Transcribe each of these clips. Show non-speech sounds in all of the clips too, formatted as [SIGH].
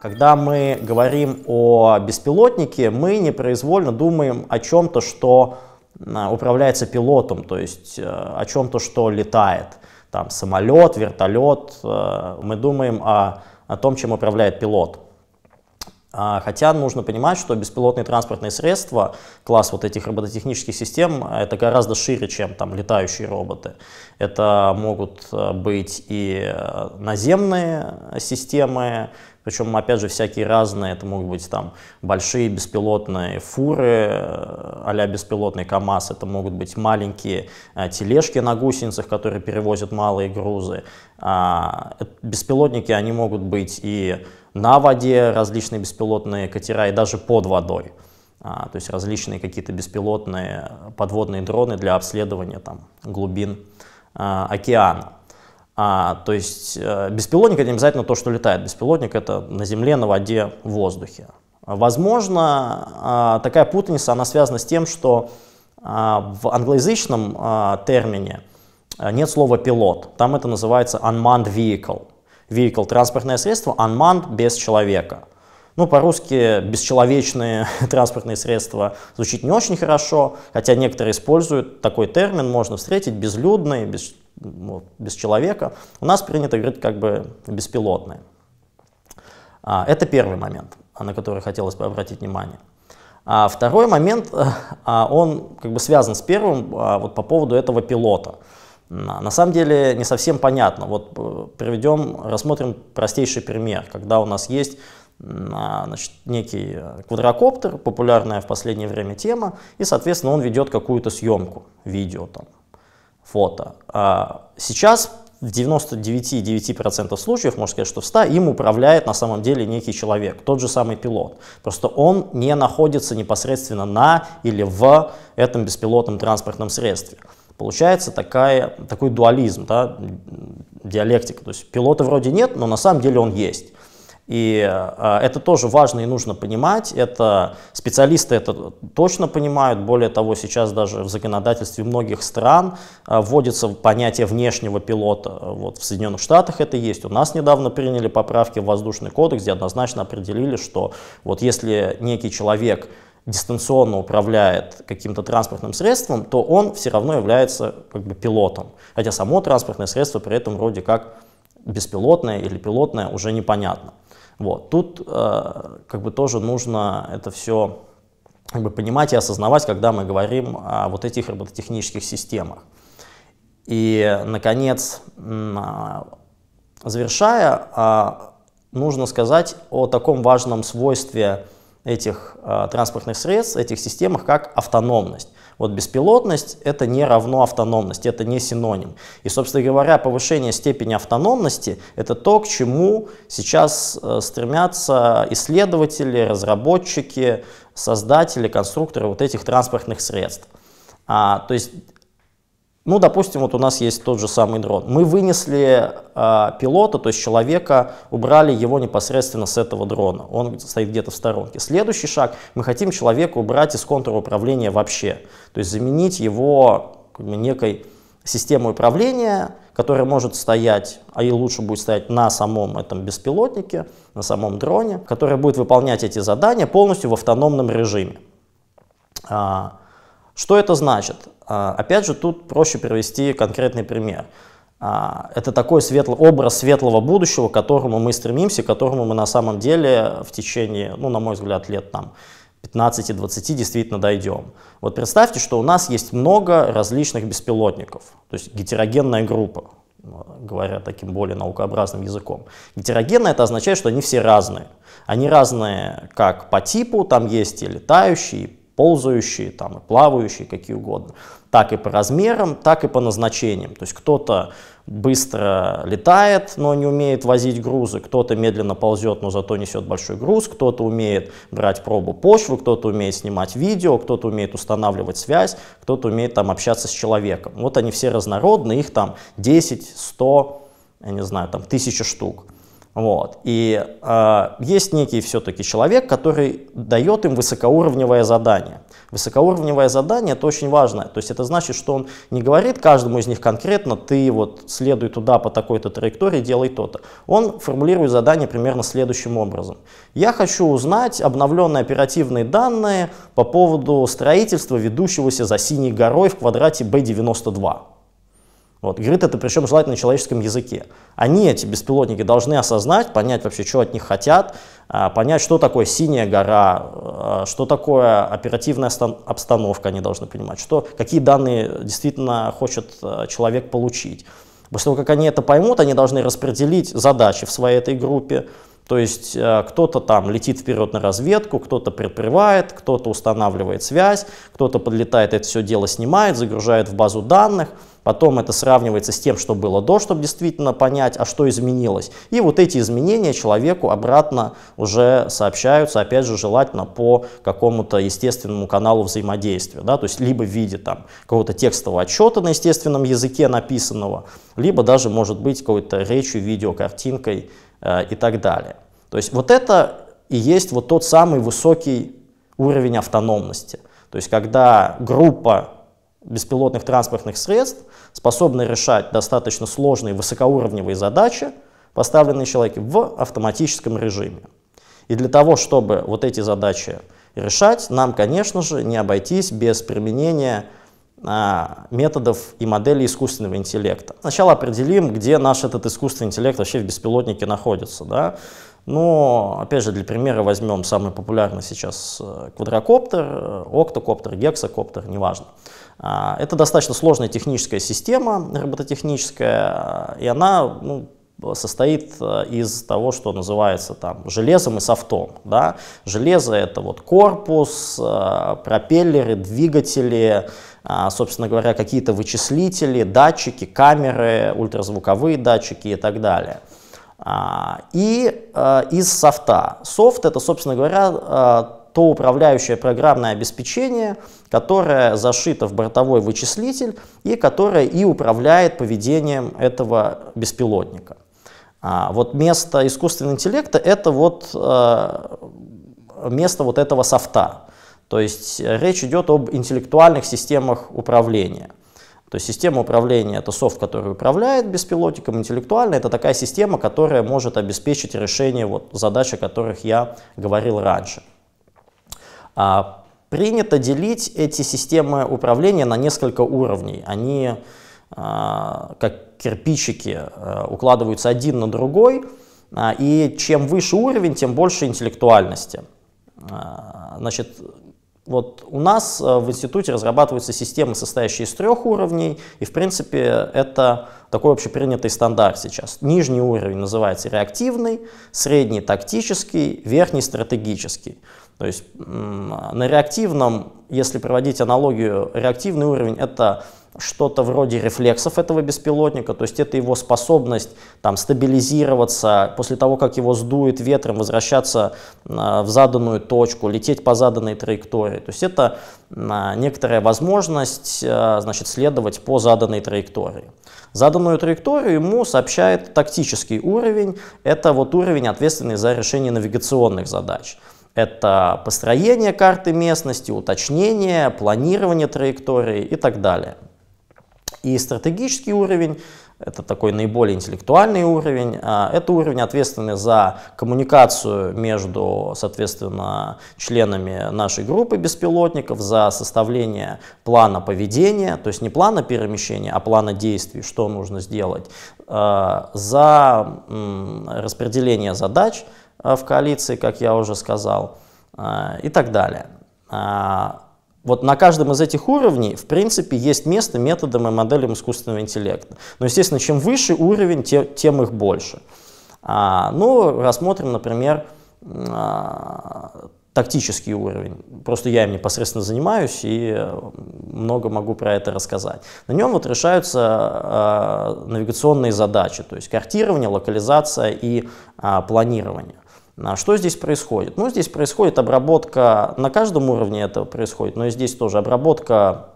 Когда мы говорим о беспилотнике, мы непроизвольно думаем о чем-то, что а, управляется пилотом, то есть э, о чем-то, что летает. Там самолет, вертолет. Э, мы думаем о, о том, чем управляет пилот. А, хотя нужно понимать, что беспилотные транспортные средства, класс вот этих робототехнических систем, э, это гораздо шире, чем там летающие роботы. Это могут быть и наземные системы, причем, опять же, всякие разные, это могут быть там большие беспилотные фуры, а беспилотный КАМАЗ, это могут быть маленькие э, тележки на гусеницах, которые перевозят малые грузы. А, беспилотники, они могут быть и на воде, различные беспилотные катера, и даже под водой. А, то есть различные какие-то беспилотные подводные дроны для обследования там, глубин э, океана. А, то есть э, беспилотник это не обязательно то, что летает. Беспилотник это на земле, на воде, в воздухе. Возможно, э, такая путаница она связана с тем, что э, в англоязычном а, э, термине нет слова пилот. Там это называется unmanned vehicle. Vehicle – транспортное средство, unmanned – без человека. Ну, по-русски бесчеловечные [LAUGHS] транспортные средства звучит не очень хорошо, хотя некоторые используют такой термин, можно встретить безлюдные, без, ну, без человека. У нас принято говорить как бы беспилотные. А, это первый момент, на который хотелось бы обратить внимание. А второй момент, а, он как бы связан с первым, а, вот по поводу этого пилота. На самом деле не совсем понятно. Вот э, приведем, рассмотрим простейший пример, когда у нас есть значит, некий э, квадрокоптер, популярная в последнее время тема, и, соответственно, он ведет какую-то съемку, видео, там, фото. А сейчас в 99,9% случаев, можно сказать, что в 100, им управляет на самом деле некий человек, тот же самый пилот. Просто он не находится непосредственно на или в этом беспилотном транспортном средстве. Получается такая, такой дуализм, да, диалектика. То есть пилота вроде нет, но на самом деле он есть. И а, это тоже важно и нужно понимать. Это специалисты это точно понимают. Более того, сейчас даже в законодательстве многих стран а, вводится понятие внешнего пилота. Вот в Соединенных Штатах это есть. У нас недавно приняли поправки в воздушный кодекс, где однозначно определили, что вот если некий человек дистанционно управляет каким-то транспортным средством, то он все равно является как бы пилотом. Хотя само транспортное средство при этом вроде как беспилотное или пилотное уже непонятно. Вот. Тут э, как бы тоже нужно это все как бы, понимать и осознавать, когда мы говорим о вот этих робототехнических системах. И, наконец, а, завершая, а, нужно сказать о таком важном свойстве этих э, транспортных средств, этих системах, как автономность. Вот беспилотность это не равно автономность, это не синоним. И, собственно говоря, повышение степени автономности это то, к чему сейчас э, стремятся исследователи, разработчики, создатели, конструкторы вот этих транспортных средств. А, то есть ну, допустим, вот у нас есть тот же самый дрон. Мы вынесли э, пилота, то есть человека, убрали его непосредственно с этого дрона. Он стоит где-то в сторонке. Следующий шаг, мы хотим человека убрать из контура управления вообще. То есть заменить его как бы, некой системой управления, которая может стоять, а и лучше будет стоять на самом этом беспилотнике, на самом дроне, которая будет выполнять эти задания полностью в автономном режиме. А, что это значит? А, опять же, тут проще привести конкретный пример. А, это такой светлый, образ светлого будущего, к которому мы стремимся, к которому мы на самом деле в течение, ну, на мой взгляд, лет там 15-20 действительно дойдем. Вот представьте, что у нас есть много различных беспилотников, то есть гетерогенная группа, говоря таким более наукообразным языком. Гетерогенная это означает, что они все разные. Они разные как по типу, там есть и летающие, и ползающие, там, и плавающие, какие угодно. Так и по размерам, так и по назначениям. То есть кто-то быстро летает, но не умеет возить грузы, кто-то медленно ползет, но зато несет большой груз, кто-то умеет брать пробу почвы, кто-то умеет снимать видео, кто-то умеет устанавливать связь, кто-то умеет там общаться с человеком. Вот они все разнородны, их там 10, 100, я не знаю, там тысяча штук. Вот. И э, есть некий все-таки человек, который дает им высокоуровневое задание. Высокоуровневое задание это очень важно. То есть это значит, что он не говорит каждому из них конкретно, ты вот следуй туда по такой-то траектории, делай то-то. Он формулирует задание примерно следующим образом. Я хочу узнать обновленные оперативные данные по поводу строительства ведущегося за синей горой в квадрате B92. Вот. Говорит это причем желательно на человеческом языке. Они, эти беспилотники, должны осознать, понять вообще, что от них хотят, а, понять, что такое синяя гора, а, что такое оперативная обстановка они должны понимать, что, какие данные действительно хочет а, человек получить. После того, как они это поймут, они должны распределить задачи в своей этой группе, то есть кто-то там летит вперед на разведку, кто-то прикрывает, кто-то устанавливает связь, кто-то подлетает, это все дело снимает, загружает в базу данных – Потом это сравнивается с тем, что было до, чтобы действительно понять, а что изменилось. И вот эти изменения человеку обратно уже сообщаются, опять же, желательно по какому-то естественному каналу взаимодействия. Да? То есть либо в виде там, какого-то текстового отчета на естественном языке написанного, либо даже, может быть, какой-то речью, видео, картинкой э, и так далее. То есть вот это и есть вот тот самый высокий уровень автономности. То есть когда группа беспилотных транспортных средств, способные решать достаточно сложные высокоуровневые задачи, поставленные человеком в автоматическом режиме. И для того, чтобы вот эти задачи решать, нам, конечно же, не обойтись без применения а, методов и моделей искусственного интеллекта. Сначала определим, где наш этот искусственный интеллект вообще в беспилотнике находится. Да? Но, опять же, для примера возьмем самый популярный сейчас э, квадрокоптер, э, октокоптер, гексокоптер, неважно. А, это достаточно сложная техническая система робототехническая, э, и она ну, состоит из того, что называется там железом и софтом. Да? Железо это вот корпус, пропеллеры, двигатели, собственно говоря, какие-то вычислители, датчики, камеры, ультразвуковые датчики и так далее. А, и э, из софта. Софт это, собственно говоря, э, то управляющее программное обеспечение, которое зашито в бортовой вычислитель и которое и управляет поведением этого беспилотника. А, вот место искусственного интеллекта это вот э, место вот этого софта. То есть речь идет об интеллектуальных системах управления. То есть система управления — это софт, который управляет беспилотиком, интеллектуально — это такая система, которая может обеспечить решение вот задач, о которых я говорил раньше. А, принято делить эти системы управления на несколько уровней. Они а, как кирпичики а, укладываются один на другой, а, и чем выше уровень, тем больше интеллектуальности. А, значит, вот у нас э, в институте разрабатываются системы, состоящие из трех уровней, и в принципе это такой общепринятый стандарт сейчас. Нижний уровень называется реактивный, средний тактический, верхний стратегический. То есть на реактивном, если проводить аналогию, реактивный уровень это что-то вроде рефлексов этого беспилотника, то есть это его способность там, стабилизироваться, после того, как его сдует ветром, возвращаться а, в заданную точку, лететь по заданной траектории. То есть это а, некоторая возможность а, значит, следовать по заданной траектории. Заданную траекторию ему сообщает тактический уровень, это вот уровень, ответственный за решение навигационных задач. Это построение карты местности, уточнение, планирование траектории и так далее. И стратегический уровень, это такой наиболее интеллектуальный уровень, а, это уровень ответственный за коммуникацию между, соответственно, членами нашей группы беспилотников, за составление плана поведения, то есть не плана перемещения, а плана действий, что нужно сделать, а, за распределение задач а, в коалиции, как я уже сказал, и так далее вот на каждом из этих уровней, в принципе, есть место методам и моделям искусственного интеллекта. Но, естественно, чем выше уровень, тем, тем их больше. А, ну, рассмотрим, например, а, тактический уровень. Просто я им непосредственно занимаюсь и э, много могу про это рассказать. На нем вот решаются а, навигационные задачи, то есть картирование, локализация и а, планирование. А что здесь происходит? Ну, здесь происходит обработка, на каждом уровне этого происходит, но и здесь тоже обработка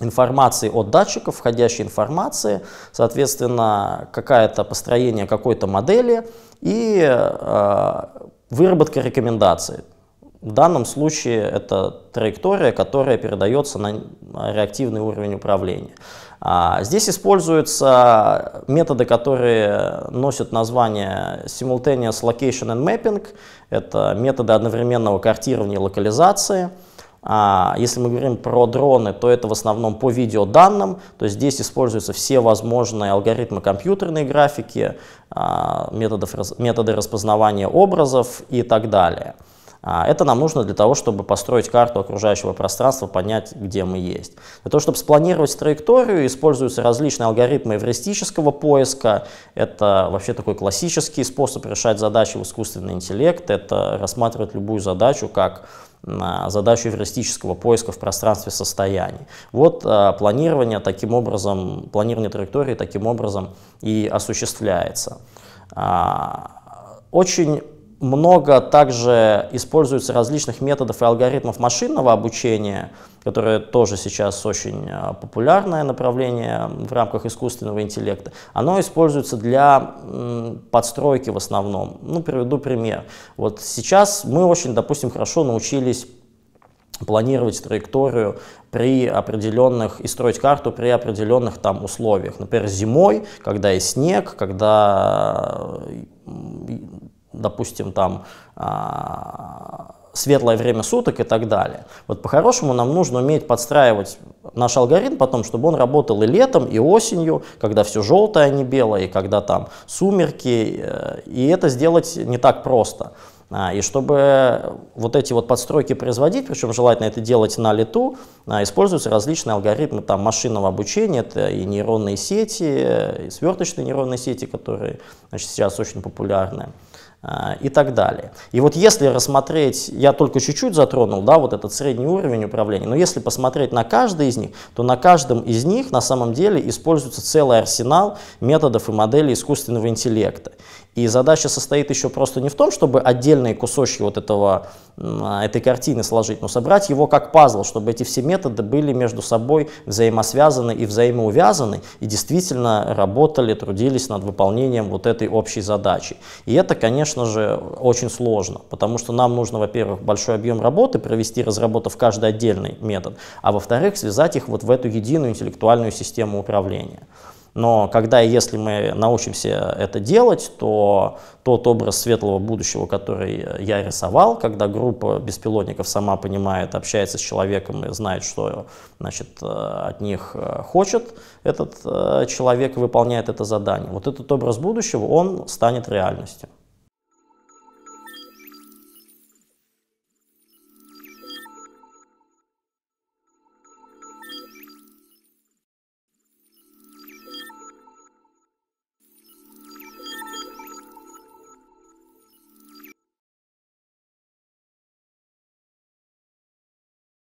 информации от датчиков, входящей информации, соответственно, какое-то построение какой-то модели и э, выработка рекомендаций. В данном случае это траектория, которая передается на реактивный уровень управления. А, здесь используются методы, которые носят название Simultaneous Location and Mapping. Это методы одновременного картирования и локализации. А, если мы говорим про дроны, то это в основном по видеоданным, то есть здесь используются все возможные алгоритмы компьютерной графики, а, методов, методы распознавания образов и так далее. А, это нам нужно для того, чтобы построить карту окружающего пространства, понять, где мы есть. Для того, чтобы спланировать траекторию, используются различные алгоритмы эвристического поиска. Это вообще такой классический способ решать задачи в искусственный интеллект. Это рассматривать любую задачу как а, задачу эвристического поиска в пространстве состояний. Вот а, планирование таким образом, планирование траектории таким образом и осуществляется. очень много также используется различных методов и алгоритмов машинного обучения, которое тоже сейчас очень э, популярное направление в рамках искусственного интеллекта. Оно используется для подстройки в основном. Ну, приведу пример. Вот сейчас мы очень, допустим, хорошо научились планировать траекторию при определенных и строить карту при определенных там условиях. Например, зимой, когда и снег, когда э, допустим, там а, светлое время суток и так далее. Вот по-хорошему нам нужно уметь подстраивать наш алгоритм потом, чтобы он работал и летом, и осенью, когда все желтое, а не белое, и когда там сумерки, э, и это сделать не так просто. А, и чтобы вот эти вот подстройки производить, причем желательно это делать на лету, а, используются различные алгоритмы там, машинного обучения, это и нейронные сети, и сверточные нейронные сети, которые значит, сейчас очень популярны. А, и так далее. И вот если рассмотреть, я только чуть-чуть затронул, да, вот этот средний уровень управления, но если посмотреть на каждый из них, то на каждом из них на самом деле используется целый арсенал методов и моделей искусственного интеллекта. И задача состоит еще просто не в том, чтобы отдельные кусочки вот этого, а, этой картины сложить, но собрать его как пазл, чтобы эти все методы были между собой взаимосвязаны и взаимоувязаны, и действительно работали, трудились над выполнением вот этой общей задачи. И это, конечно, конечно же, очень сложно, потому что нам нужно, во-первых, большой объем работы провести, разработав каждый отдельный метод, а во-вторых, связать их вот в эту единую интеллектуальную систему управления. Но когда и если мы научимся это делать, то тот образ светлого будущего, который я рисовал, когда группа беспилотников сама понимает, общается с человеком и знает, что значит, э, от них э, хочет этот э, человек и выполняет это задание, вот этот образ будущего, он станет реальностью.